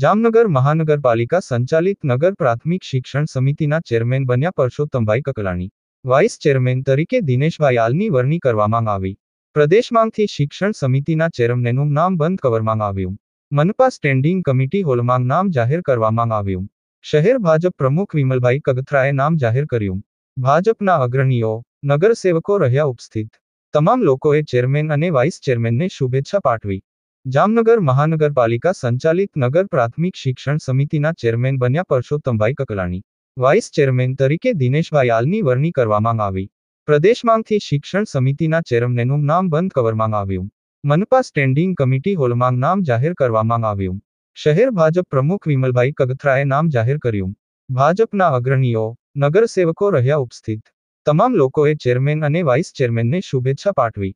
જામનગર મહાનગરપાલિકા સંચાલિત નગર પ્રાથમિક શિક્ષણ સમિતિના ચેરમેન બન્યા પરસોત્તમભાઈ કકલાણી વાઇસ ચેરમેન તરીકે દિનેશભાઈ આલની વરણી કરવામાં આવી પ્રદેશમાંથી શિક્ષણ સમિતિના ચેરમેનનું નામ બંધ કરવામાં આવ્યું મનપા સ્ટેન્ડિંગ કમિટી હોલમાં નામ જાહેર કરવામાં આવ્યું શહેર ભાજપ પ્રમુખ વિમલભાઈ કગથરાએ નામ જાહેર કર્યું ભાજપના અગ્રણીઓ નગરસેવકો રહ્યા ઉપસ્થિત તમામ લોકોએ ચેરમેન અને વાઇસ ચેરમેનને શુભેચ્છા પાઠવી જામનગર મહાનગરપાલિકા સંચાલિત નગર પ્રાથમિક શિક્ષણ સમિતિના ચેરમેન બન્યા પરસોત્તમભાઈ કકલાણી વાઇસ ચેરમેન તરીકે દિનેશભાઈ આલની વરણી કરવામાં આવી પ્રદેશમાંથી શિક્ષણ સમિતિના ચેરમેનનું નામ બંધ કરવામાં આવ્યું મનપા સ્ટેન્ડિંગ કમિટી હોલમાં નામ જાહેર કરવામાં આવ્યું શહેર ભાજપ પ્રમુખ વિમલભાઈ કગથરાએ નામ જાહેર કર્યું ભાજપના અગ્રણીઓ નગરસેવકો રહ્યા ઉપસ્થિત તમામ લોકોએ ચેરમેન અને વાઇસ ચેરમેનને શુભેચ્છા પાઠવી